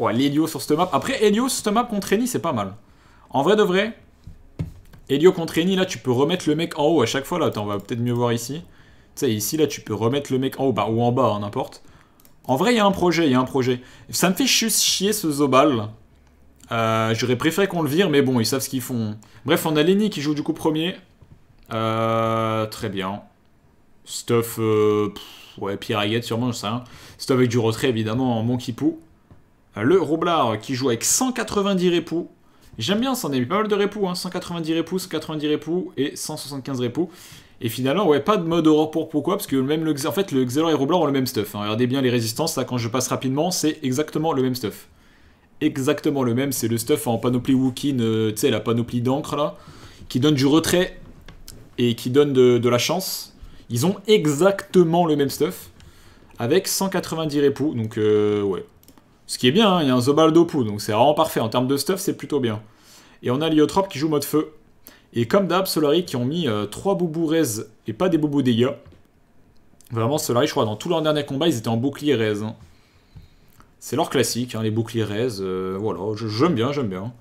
Ouais, l'Elio sur ce map. Après, Elio sur map contre Eni, c'est pas mal. En vrai de vrai, Elio contre Eni, là, tu peux remettre le mec en haut à chaque fois. Là, Attends, on va peut-être mieux voir ici. Tu sais, ici, là, tu peux remettre le mec en haut bah, ou en bas, hein, n'importe. en vrai, il y a un projet, il y a un projet. Ça me fait chier ce Zobal. Euh, j'aurais préféré qu'on le vire, mais bon, ils savent ce qu'ils font. Bref, on a Lenny qui joue du coup premier. Euh, très bien. Stuff, euh, ouais, Pierre sûrement, je sais. Stuff avec du retrait, évidemment, en Monkey Poo le Roblard euh, qui joue avec 190 répous. J'aime bien, ça en est pas mal de répous, 190 répous, 190 répous et 175 répous. Et finalement, ouais, pas de mode aurore pour pourquoi Parce que même le, en fait, le Xelor et Roblar ont le même stuff. Hein. Regardez bien les résistances, là, quand je passe rapidement, c'est exactement le même stuff. Exactement le même, c'est le stuff en panoplie Wookieen, euh, tu sais, la panoplie d'encre, là, qui donne du retrait et qui donne de, la chance. Ils ont exactement le même stuff, avec 190 repos, donc euh, ouais. Ce qui est bien, hein, il y a un Zobal Dopu, donc c'est vraiment parfait. En termes de stuff, c'est plutôt bien. Et on a Liotrope qui joue mode feu. Et comme d'hab, Solari qui ont mis euh, trois 3 boubous et pas des boubous dégâts. Vraiment, Solari, je crois, dans tous leur dernier combat, ils étaient en bouclier raise. Hein. C'est leur classique, hein, les boucliers raise. Euh, voilà, j'aime bien, j'aime bien.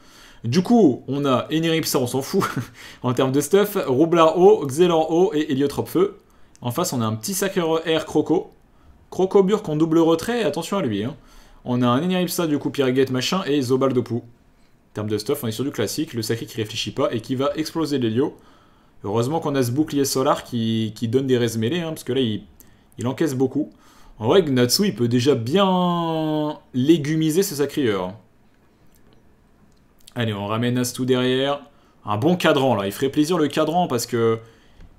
Du coup, on a Eniripsa, on s'en fout, en termes de stuff. Roublard O, Xelor O et Héliotrope Feu. En face, on a un petit sacré air Croco. Croco-Burk en double retrait, attention à lui. Hein. On a un ça du coup, Piragate, machin, et Zobal Dopu. En termes de stuff, on est sur du classique, le sacré qui réfléchit pas et qui va exploser lieux. Heureusement qu'on a ce bouclier solar qui, donne des raises mêlées, hein, parce que là, il, encaisse beaucoup. En vrai, Gnatsu, il peut déjà bien légumiser ce sacrieur. Allez, on ramène Astou derrière. Un bon cadran, là. Il ferait plaisir le cadran, parce que...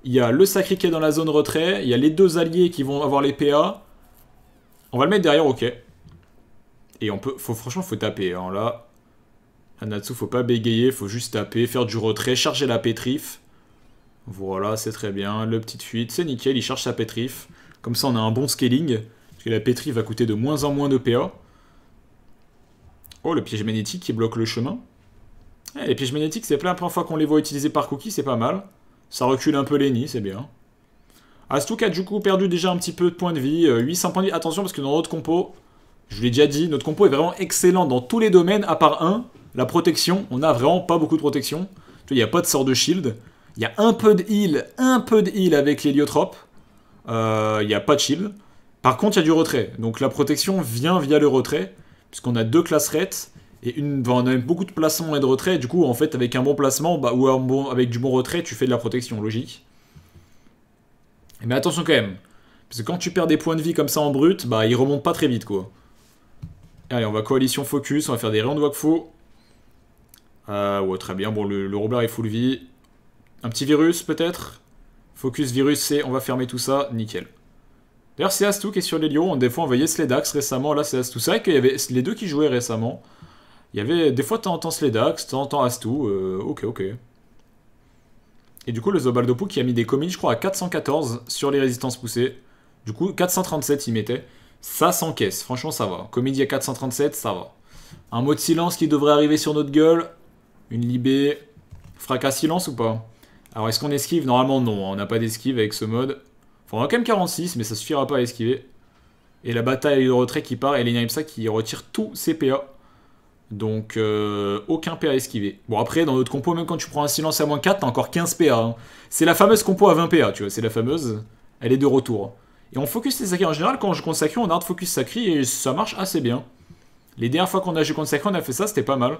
Il y a le sacré qui est dans la zone retrait. Il y a les deux alliés qui vont avoir les PA. On va le mettre derrière, ok. Et on peut, faut, franchement, faut taper. Hein, là, Anatsu, faut pas bégayer, faut juste taper, faire du retrait, charger la pétrif. Voilà, c'est très bien. Le petit fuite, c'est nickel, il charge sa pétrif. Comme ça, on a un bon scaling. Parce que la pétrif va coûter de moins en moins de PA. Oh, le piège magnétique qui bloque le chemin. Eh, les pièges magnétiques, c'est plein, première fois qu'on les voit utilisés par Cookie, c'est pas mal. Ça recule un peu les nids, c'est bien. a du coup, perdu déjà un petit peu de points de vie. 800 euh, points de vie. Attention, parce que dans notre compo, je l'ai déjà dit, notre compo est vraiment excellent dans tous les domaines à part un. La protection, on n'a vraiment pas beaucoup de protection. Il n'y a pas de sort de shield. Il y a un peu de heal, un peu de heal avec l'héliotrope. Euh, il n'y a pas de shield. Par contre, il y a du retrait. Donc la protection vient via le retrait, puisqu'on a deux classes Et une, on a beaucoup de placement et de retrait. Du coup, en fait, avec un bon placement bah, ou un bon, avec du bon retrait, tu fais de la protection, logique. Mais attention quand même. Parce que quand tu perds des points de vie comme ça en brut, bah ils remontent pas très vite quoi. Allez, on va coalition focus, on va faire des rayons de Wakfo. Euh, ouais, très bien. Bon, le, le est full vie. Un petit virus, peut-être Focus virus, c'est on va fermer tout ça. Nickel. D'ailleurs, c'est Astou qui est sur les lions. Des fois, on voyait Sledax récemment. Là, c'est Astou. C'est vrai qu'il y avait les deux qui jouaient récemment. Il y avait des fois, t'entends Sledax, t'entends Astou. Euh, ok, ok. Et du coup, le Zobaldopou qui a mis des commis, je crois, à 414 sur les résistances poussées. Du coup, 437, il mettait. Ça s'encaisse, franchement ça va. Comédie à 437, ça va. Un mot de silence qui devrait arriver sur notre gueule. Une libée. Fracas silence ou pas Alors est-ce qu'on esquive Normalement non, hein. on n'a pas d'esquive avec ce mode. Enfin on a quand même 46, mais ça suffira pas à esquiver. Et la bataille de retrait qui part, et ça qui retire tous ses PA. Donc euh, aucun PA esquivé. Bon après dans notre compo, même quand tu prends un silence à moins 4, t'as encore 15 PA. Hein. C'est la fameuse compo à 20 PA, tu vois, c'est la fameuse. Elle est de retour. Et on focus les Sakis. En général, quand on joue contre a on focus sacré et ça marche assez bien. Les dernières fois qu'on a joué contre Sakri, on a fait ça, c'était pas mal.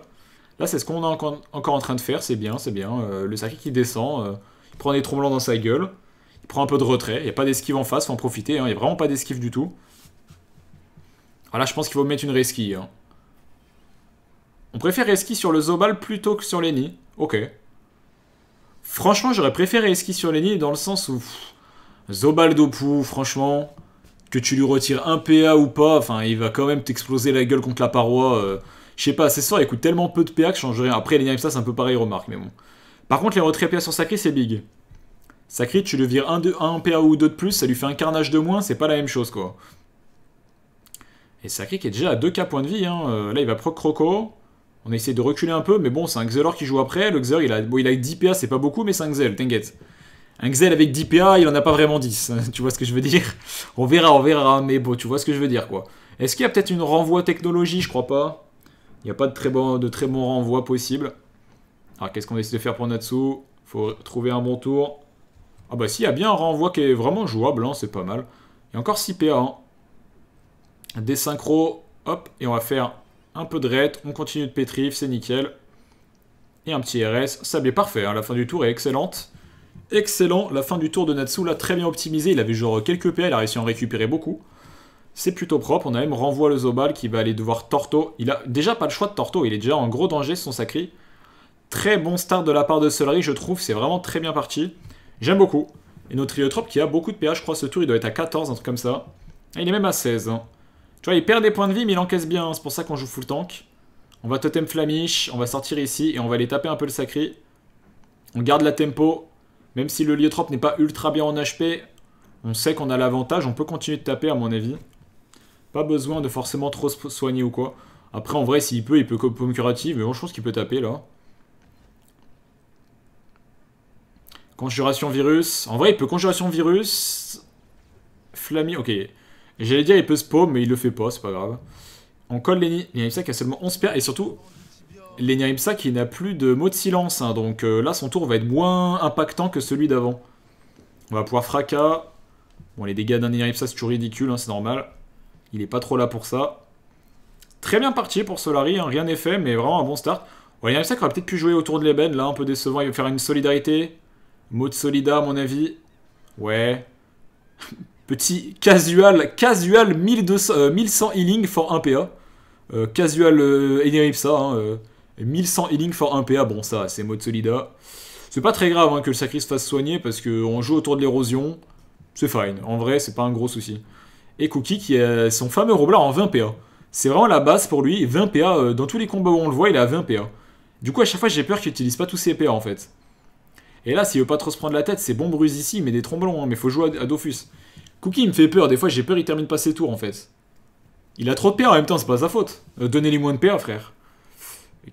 Là, c'est ce qu'on est encore en train de faire, c'est bien, c'est bien. Euh, le sacré qui descend, euh, il prend des tromblants dans sa gueule, il prend un peu de retrait, il n'y a pas d'esquive en face, faut en profiter, hein. il n'y a vraiment pas d'esquive du tout. voilà ah, là, je pense qu'il faut mettre une resquille. Hein. On préfère reski sur le Zobal plutôt que sur les nids. Ok. Franchement, j'aurais préféré esquiver sur les nids dans le sens où... Zobaldopou, franchement, que tu lui retires un PA ou pas, enfin, il va quand même t'exploser la gueule contre la paroi. Euh, je sais pas, c'est ça, il coûte tellement peu de PA que je rien, Après, les ça c'est un peu pareil, remarque, mais bon. Par contre, les retraits PA sur Sakri c'est big. Sacré, tu le vires un, PA ou deux de plus, ça lui fait un carnage de moins, c'est pas la même chose, quoi. Et Sacré qui est déjà à 2k points de vie, hein, euh, là, il va proc Croco. On a essayé de reculer un peu, mais bon, c'est un Xelor qui joue après. Le Xelor, il a, il a 10 PA, c'est pas beaucoup, mais c'est un Xel, t'inquiète. Un Xel avec 10 PA, il en a pas vraiment 10. tu vois ce que je veux dire On verra, on verra, mais bon, tu vois ce que je veux dire, quoi. Est-ce qu'il y a peut-être une renvoi technologie Je crois pas. Il n'y a pas de très bon, de très bon renvoi possible. Alors, qu'est-ce qu'on va essayer de faire pour Natsu Faut trouver un bon tour. Ah bah si, il y a bien un renvoi qui est vraiment jouable, hein, c'est pas mal. Il y a encore 6 PA. Hein. Des synchros, hop, et on va faire un peu de raid. on continue de pétrif, c'est nickel. Et un petit RS, ça est parfait, hein, la fin du tour est excellente. Excellent, la fin du tour de Natsu, là, très bien optimisé. Il avait genre quelques PA, il a réussi à en récupérer beaucoup. C'est plutôt propre, on a même renvoi le Zobal qui va aller devoir Torto. Il a déjà pas le choix de Torto, il est déjà en gros danger son Sacré. Très bon start de la part de Solari, je trouve, c'est vraiment très bien parti. J'aime beaucoup. Et notre Iotrop qui a beaucoup de PA, je crois, ce tour, il doit être à 14, un truc comme ça. Et ah, il est même à 16. Hein. Tu vois, il perd des points de vie, mais il encaisse bien, hein. c'est pour ça qu'on joue full tank. On va totem Flamish, on va sortir ici, et on va aller taper un peu le Sacré. On garde la tempo, même si le liotrop n'est pas ultra bien en HP, on sait qu'on a l'avantage, on peut continuer de taper à mon avis. Pas besoin de forcément trop se soigner ou quoi. Après, en vrai, s'il peut, il peut Pomme curative, mais bon, je pense qu'il peut taper, là. Conjuration virus. En vrai, il peut conjuration virus. Flammy, ok. J'allais dire, il peut spawn, mais il le fait pas, c'est pas grave. On colle les nids. Il y a ça qui a seulement 11 pierres, et surtout, L'Enyaripsa qui n'a plus de mot de silence, hein, donc euh, là son tour va être moins impactant que celui d'avant. On va pouvoir fracas. Bon, les dégâts d'un Enyaripsa c'est toujours ridicule, hein, c'est normal. Il est pas trop là pour ça. Très bien parti pour Solari, hein, rien n'est fait, mais vraiment un bon start. Bon, qui aurait peut-être pu jouer autour de l'ébène, là un peu décevant, il va faire une solidarité. Mot de solida à mon avis. Ouais. Petit casual, casual 1200, 1100 euh, healing for 1 PA. Euh, casual euh, 1100 healing for 1PA, bon ça, c'est mode solida. C'est pas très grave hein, que le sacrifice fasse soigner, parce qu'on joue autour de l'érosion, c'est fine. En vrai, c'est pas un gros souci. Et Cookie qui est son fameux roblard en 20PA. C'est vraiment la base pour lui, 20PA, euh, dans tous les combats où on le voit, il a à 20PA. Du coup, à chaque fois, j'ai peur qu'il utilise pas tous ses PA, en fait. Et là, s'il veut pas trop se prendre la tête, c'est bon Bruce ici, mais des tromblons, hein, mais faut jouer à, Dofus. Cookie, il me fait peur, des fois, j'ai peur il termine pas ses tours, en fait. Il a trop de PA en même temps, c'est pas sa faute. Euh, donnez-lui moins de PA, frère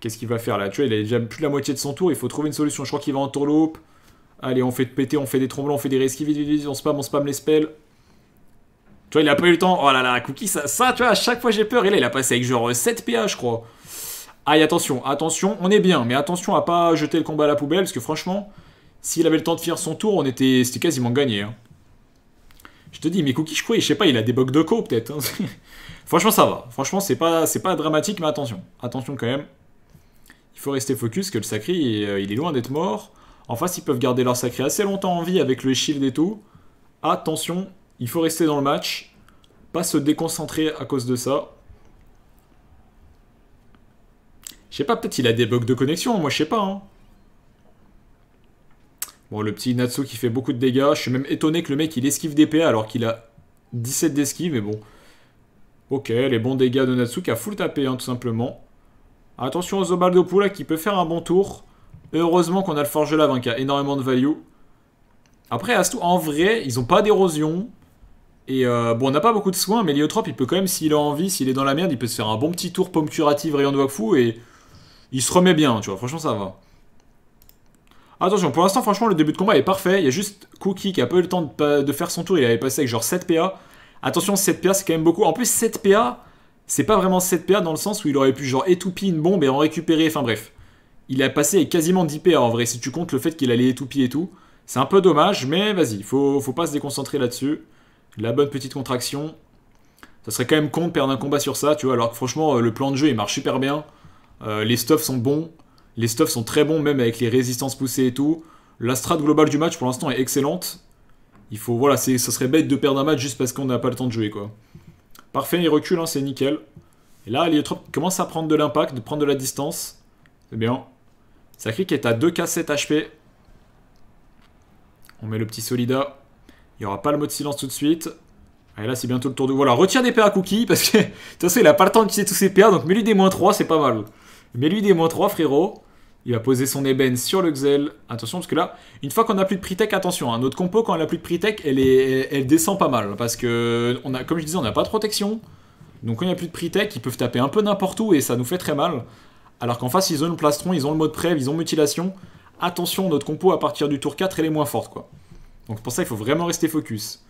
qu'est-ce qu'il va faire là Tu vois, il a déjà plus de la moitié de son tour, il faut trouver une solution. Je crois qu'il va en tour tourloupe. Allez, on fait péter, on fait des tremblements, on fait des risques, vite, vite, vite, on spam, on spam les spells. Tu vois, il a pas eu le temps. Oh là là, Cookie, ça, tu vois, à chaque fois j'ai peur. Et là, il a passé avec genre 7 euh, PA, je crois. Aïe, attention, attention, on est bien. Mais attention à pas jeter le combat à la poubelle, parce que franchement, s'il avait le temps de faire son tour, on était, c'était quasiment gagné. Hein. Je te dis, mais Cookie, je crois, je sais pas, il a des bugs de co, peut-être. Hein. franchement, ça va. Franchement, c'est pas, pas dramatique, mais attention. Attention quand même il faut rester focus que le sacré, euh, il est loin d'être mort. En face, ils peuvent garder leur sacré assez longtemps en vie avec le shield et tout. Attention, il faut rester dans le match. Pas se déconcentrer à cause de ça. Je sais pas, peut-être il a des bugs de connexion, moi je sais pas. Hein. Bon, le petit Natsu qui fait beaucoup de dégâts. Je suis même étonné que le mec il esquive des alors qu'il a 17 d'esquive, mais bon. Ok, les bons dégâts de Natsu qui a full tapé, hein, tout simplement. Attention aux là qui peut faire un bon tour. Heureusement qu'on a le forge Forgelavin hein, qui a énormément de value. Après, Astou, en vrai, ils n'ont pas d'érosion. Et euh, bon, on n'a pas beaucoup de soins, mais Liotrop, il peut quand même, s'il a envie, s'il est dans la merde, il peut se faire un bon petit tour pomme curative rayon de Wakfu et il se remet bien, tu vois. Franchement, ça va. Attention, pour l'instant, franchement, le début de combat est parfait. Il y a juste Cookie qui a pas eu le temps de, de faire son tour. Il avait passé avec genre 7 PA. Attention, 7 PA, c'est quand même beaucoup. En plus, 7 PA, c'est pas vraiment cette PA dans le sens où il aurait pu genre étouper une bombe et en récupérer, enfin bref. Il a passé quasiment 10 PA en vrai, si tu comptes le fait qu'il allait étoupiller et tout. C'est un peu dommage, mais vas-y, faut, faut pas se déconcentrer là-dessus. La bonne petite contraction. Ça serait quand même con de perdre un combat sur ça, tu vois, alors que franchement, euh, le plan de jeu, il marche super bien. Euh, les stuffs sont bons. Les stuffs sont très bons, même avec les résistances poussées et tout. La strat globale du match, pour l'instant, est excellente. Il faut, voilà, ça serait bête de perdre un match juste parce qu'on n'a pas le temps de jouer, quoi. Parfait, il recule, hein, c'est nickel. Et là, trop commence à prendre de l'impact, de prendre de la distance. C'est eh bien. Sa qui est à 2k7 HP. On met le petit Solida. Il n'y aura pas le mode de silence tout de suite. Et là, c'est bientôt le tour de... Voilà, retire des PA à Cookie, parce que de toute façon, il n'a pas le temps quitter tous ses PA, donc mets-lui des moins 3, c'est pas mal. Mets-lui des moins 3, frérot. Il va poser son ébène sur le Xel. Attention, parce que là, une fois qu'on a plus de tech, attention, hein, notre compo, quand elle a plus de Pritech, elle, elle, descend pas mal. Parce que, on a, comme je disais, on n'a pas de protection. Donc quand il n'y a plus de tech, ils peuvent taper un peu n'importe où et ça nous fait très mal. Alors qu'en face, ils ont le plastron, ils ont le mode préve, ils ont mutilation. Attention, notre compo, à partir du tour 4, elle est moins forte, quoi. Donc pour ça, il faut vraiment rester focus.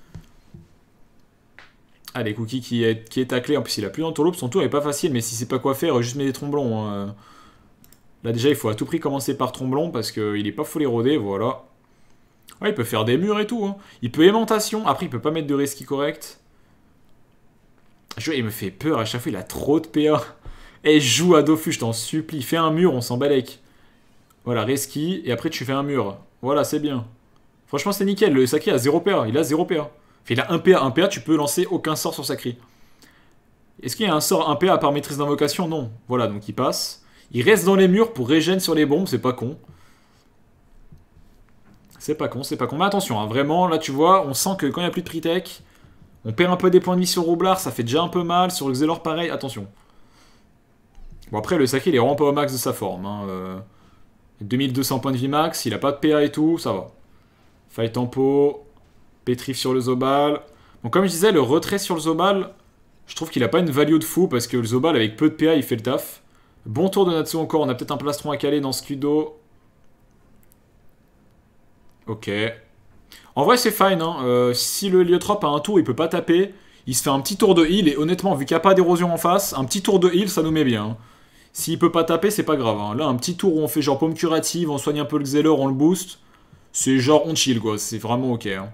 Allez, Cookie qui est, qui est taclé. En plus, il a plus dans Son tour n'est pas facile, mais si c'est pas quoi faire, juste mets des tromblons. Hein. Là déjà il faut à tout prix commencer par Tromblon parce qu'il est pas fou les voilà. Ouais, il peut faire des murs et tout. Hein. Il peut aimantation, après il peut pas mettre de reski correct. il me fait peur, à chaque fois il a trop de PA. Et joue à Dofus, je t'en supplie, fais un mur, on s'en avec Voilà, reski, et après tu fais un mur. Voilà, c'est bien. Franchement c'est nickel, le Sakri a 0 PA, il a 0 PA. il a 1 PA, 1 PA, tu peux lancer aucun sort sur Sakri. Est-ce qu'il y a un sort 1 PA par maîtrise d'invocation Non. Voilà, donc il passe. Il reste dans les murs pour régène sur les bombes, c'est pas con. C'est pas con, c'est pas con. Mais attention, hein, vraiment, là tu vois, on sent que quand il n'y a plus de pre-tech on perd un peu des points de vie sur Roublard, ça fait déjà un peu mal. Sur Xelor, pareil, attention. Bon, après, le Saki, il est vraiment pas au max de sa forme. 2200 hein, euh, points de vie max, il a pas de PA et tout, ça va. Fight tempo, pétrif sur le Zobal. Bon, comme je disais, le retrait sur le Zobal, je trouve qu'il a pas une value de fou parce que le Zobal, avec peu de PA, il fait le taf. Bon tour de Natsu encore. On a peut-être un plastron à caler dans ce Scudo. Ok. En vrai, c'est fine. Hein. Euh, si le Liotrop a un tour, il peut pas taper. Il se fait un petit tour de heal. Et honnêtement, vu qu'il n'y a pas d'érosion en face, un petit tour de heal, ça nous met bien. S'il hein. S'il peut pas taper, c'est pas grave. Hein. Là, un petit tour où on fait genre paume curative, on soigne un peu le Xelor, on le booste. C'est genre on chill, quoi. C'est vraiment ok. Hein.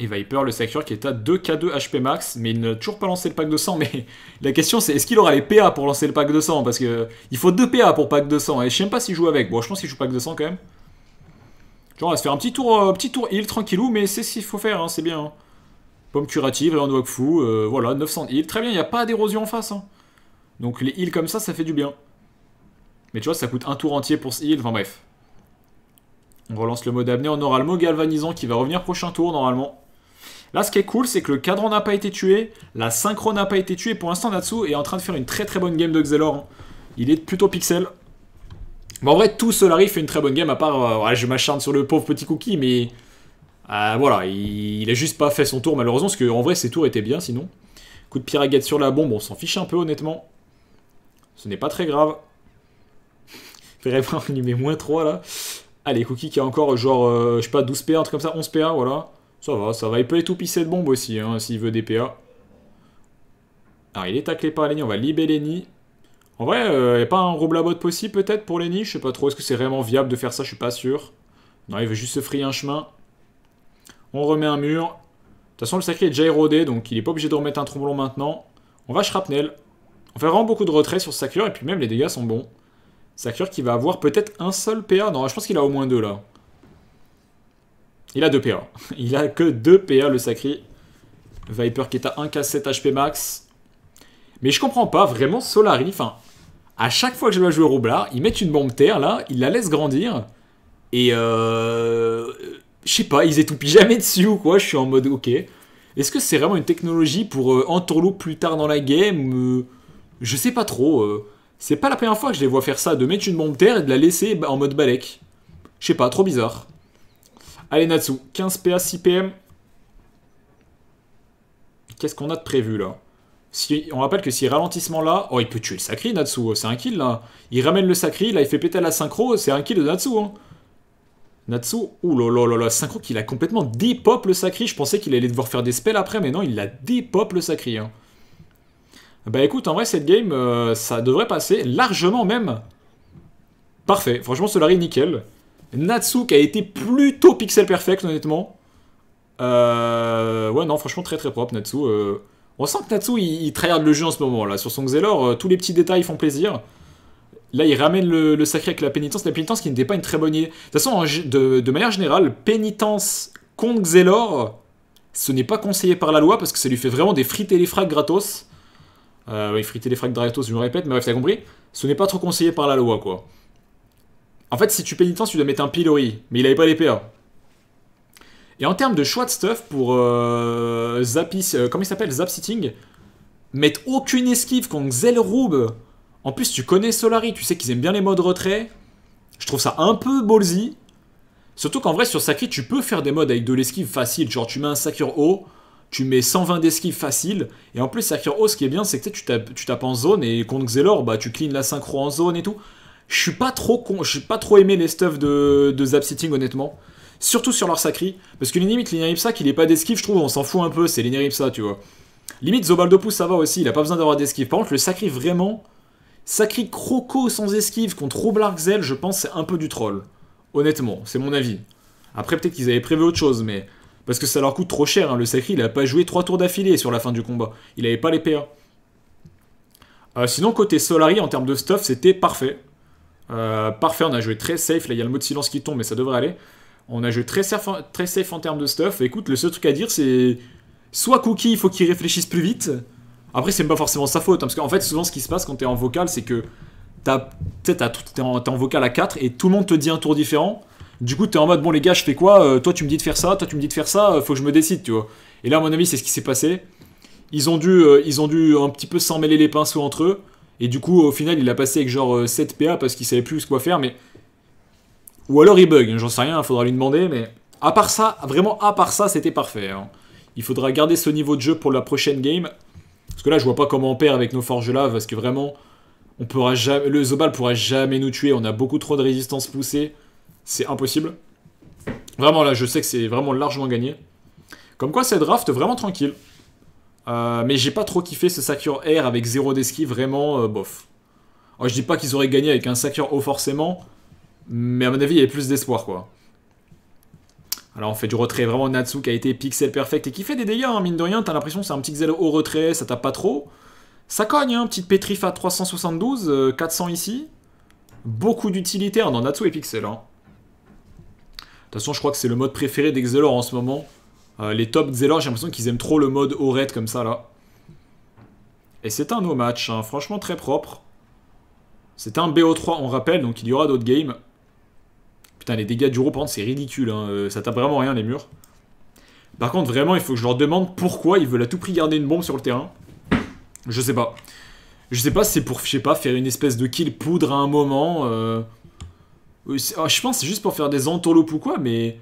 Et Viper, le secteur qui est à 2k2 HP max, mais il n'a toujours pas lancé le pack de sang, Mais la question, c'est est-ce qu'il aura les PA pour lancer le pack de sang Parce que il faut 2 PA pour pack de 200. Et je sais même pas s'il joue avec. Bon, je pense qu'il joue pack de sang quand même. Genre, on va se faire un petit tour, euh, petit tour heal tranquillou, mais c'est ce qu'il faut faire, hein, c'est bien. Hein. Pomme curative, on de que fou, euh, voilà, 900 heal. Très bien, il n'y a pas d'érosion en face. Hein. Donc les heals comme ça, ça fait du bien. Mais tu vois, ça coûte un tour entier pour ce heal, enfin bref. On relance le mode amené, on aura le mot galvanisant qui va revenir prochain tour normalement. Là, ce qui est cool, c'est que le cadran n'a pas été tué, la synchro n'a pas été tuée. Pour l'instant, Natsu est en train de faire une très très bonne game de Xelor. Hein. Il est plutôt pixel. en vrai, tout Solari fait une très bonne game, à part... Euh, ouais, je m'acharne sur le pauvre petit Cookie, mais... Euh, voilà, il, a juste pas fait son tour, malheureusement, parce qu'en vrai, ses tours étaient bien, sinon. Coup de piraguette sur la bombe, on s'en fiche un peu, honnêtement. Ce n'est pas très grave. Faudrait il met moins 3, là. Allez, Cookie qui a encore, genre, euh, je sais pas, 12 PA, un truc comme ça, 11 PA, voilà. Ça va, ça va. Il peut pisser de bombe aussi, hein, s'il veut des PA. Alors, ah, il est taclé par Lenny. On va libérer nids. En vrai, il euh, n'y a pas un Roblabot possible, peut-être, pour Lenny Je sais pas trop. Est-ce que c'est vraiment viable de faire ça Je suis pas sûr. Non, il veut juste se frier un chemin. On remet un mur. De toute façon, le sacré est déjà érodé, donc il est pas obligé de remettre un tromblon maintenant. On va Shrapnel. On fait vraiment beaucoup de retrait sur Sakur, et puis même les dégâts sont bons. Sakur qui va avoir peut-être un seul PA. Non, je pense qu'il a au moins deux là. Il a 2 PA. Il a que 2 PA le sacré. Viper qui est à 1k7 HP max. Mais je comprends pas vraiment Solari. Enfin, à chaque fois que je dois jouer Roublard, ils mettent une bombe terre là, ils la laissent grandir. Et euh. Je sais pas, ils étoupent jamais dessus ou quoi. Je suis en mode ok. Est-ce que c'est vraiment une technologie pour euh, plus tard dans la game euh, Je sais pas trop. Euh. c'est pas la première fois que je les vois faire ça, de mettre une bombe terre et de la laisser bah, en mode balèque. Je sais pas, trop bizarre. Allez, Natsu, 15 PA, 6 PM. Qu'est-ce qu'on a de prévu là si, on rappelle que si ralentissement là, oh il peut tuer le Sacri Natsu, oh, c'est un kill là. Il ramène le Sacri, là il fait péter la synchro, c'est un kill de Natsu. Hein. Natsu, oulala, synchro qu'il a complètement dépop le Sacri, je pensais qu'il allait devoir faire des spells après, mais non, il l'a dépop le Sacri. Hein. Bah écoute, en vrai cette game, euh, ça devrait passer largement même. Parfait, franchement Solari nickel. Natsu qui a été plutôt pixel perfect, honnêtement. Euh, ouais, non, franchement, très très propre, Natsu. Euh. on sent que Natsu, il, il tryhard le jeu en ce moment, là. Sur son Xelor, euh, tous les petits détails font plaisir. Là, il ramène le, sacré avec la pénitence. La pénitence qui n'était pas une très bonne idée. De toute façon, de, manière générale, pénitence contre Xelor, ce n'est pas conseillé par la loi parce que ça lui fait vraiment des frites et les frags gratos. oui, frites et les frags gratos, je me répète, mais bref, t'as compris. Ce n'est pas trop conseillé par la loi, quoi. En fait, si tu payes temps, tu dois mettre un pilori, mais il avait pas les PA. Et en termes de choix de stuff pour euh, euh, comment il s'appelle Zap Sitting, mettre aucune esquive contre Xel'robe. En plus, tu connais Solari, tu sais qu'ils aiment bien les modes retrait. Je trouve ça un peu ballsy. Surtout qu'en vrai, sur Sakri, tu peux faire des modes avec de l'esquive facile. Genre, tu mets un Sakure haut, tu mets 120 d'esquive facile. Et en plus, Sakure haut, ce qui est bien, c'est que tu tapes, tu tapes en zone et contre Xelor, bah, tu cleans la synchro en zone et tout. Je suis pas trop con, je suis pas trop aimé les stuffs de, de Zap honnêtement. Surtout sur leur sacri. Parce que limite, Linerypsa qu'il est pas d'esquive, je trouve, on s'en fout un peu, c'est ça tu vois. Limite, Zobaldopou, ça va aussi, il a pas besoin d'avoir d'esquive. Par contre, le sacri vraiment. Sacri Croco sans esquive contre Zel je pense c'est un peu du troll. Honnêtement, c'est mon avis. Après, peut-être qu'ils avaient prévu autre chose, mais. Parce que ça leur coûte trop cher, hein. le Sacri, il a pas joué 3 tours d'affilée sur la fin du combat. Il avait pas les PA. Hein. Euh, sinon, côté Solari, en termes de stuff, c'était parfait. Euh, parfait, on a joué très safe. Là, il y a le mot de silence qui tombe, mais ça devrait aller. On a joué très safe, en termes de stuff. Écoute, le seul truc à dire, c'est soit Cookie, il faut qu'il réfléchisse plus vite. Après, c'est pas forcément sa faute, hein, parce qu'en fait, souvent, ce qui se passe quand t'es en vocal, c'est que t'es en, en, vocal à 4 et tout le monde te dit un tour différent. Du coup, t'es en mode, bon, les gars, je fais quoi euh, Toi, tu me dis de faire ça, toi, tu me dis de faire ça, euh, faut que je me décide, tu vois. Et là, à mon avis, c'est ce qui s'est passé. Ils ont dû, ils ont dû un petit peu s'emmêler les pinceaux entre eux. Et du coup, au final, il a passé avec genre 7 euh, PA parce qu'il savait plus quoi faire, mais. Ou alors il bug, j'en sais rien, il faudra lui demander, mais. À part ça, vraiment à part ça, c'était parfait. Hein. Il faudra garder ce niveau de jeu pour la prochaine game. Parce que là, je vois pas comment on perd avec nos forges là, parce que vraiment, on pourra le Zobal pourra jamais nous tuer. On a beaucoup trop de résistance poussée. C'est impossible. Vraiment là, je sais que c'est vraiment largement gagné. Comme quoi, cette draft vraiment tranquille. Euh, mais j'ai pas trop kiffé ce Sakura Air avec zéro d'esquive, vraiment euh, bof. Oh, je dis pas qu'ils auraient gagné avec un Sakura O forcément, mais à mon avis, il y avait plus d'espoir quoi. Alors on fait du retrait, vraiment Natsu qui a été pixel perfect et qui fait des dégâts, hein, mine de rien, t'as l'impression que c'est un petit Xel au retrait, ça tape pas trop. Ça cogne, hein, petite pétrif à 372, 400 ici. Beaucoup d'utilité hein, dans Natsu et Pixel. Hein. De toute façon, je crois que c'est le mode préféré d'Exelor en ce moment. Euh, les top Zelors, j'ai l'impression qu'ils aiment trop le mode Oret comme ça, là. Et c'est un no match, hein. franchement très propre. C'est un BO3, on rappelle, donc il y aura d'autres games. Putain, les dégâts du par c'est ridicule. Hein. Euh, ça tape vraiment rien, les murs. Par contre, vraiment, il faut que je leur demande pourquoi ils veulent à tout prix garder une bombe sur le terrain. Je sais pas. Je sais pas si c'est pour, je sais pas, faire une espèce de kill poudre à un moment. Euh. Ah, je pense c'est juste pour faire des entourloupes ou quoi, mais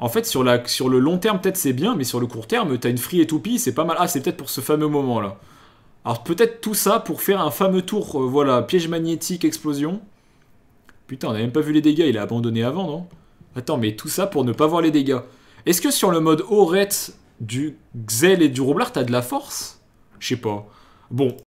en fait, sur, la, sur le long terme, peut-être c'est bien, mais sur le court terme, t'as une free et toupie, c'est pas mal. Ah, c'est peut-être pour ce fameux moment-là. Alors peut-être tout ça pour faire un fameux tour, euh, voilà, piège magnétique, explosion. Putain, on a même pas vu les dégâts, il a abandonné avant, non Attends, mais tout ça pour ne pas voir les dégâts. Est-ce que sur le mode Oret du Xel et du Roblard, t'as de la force Je sais pas. Bon,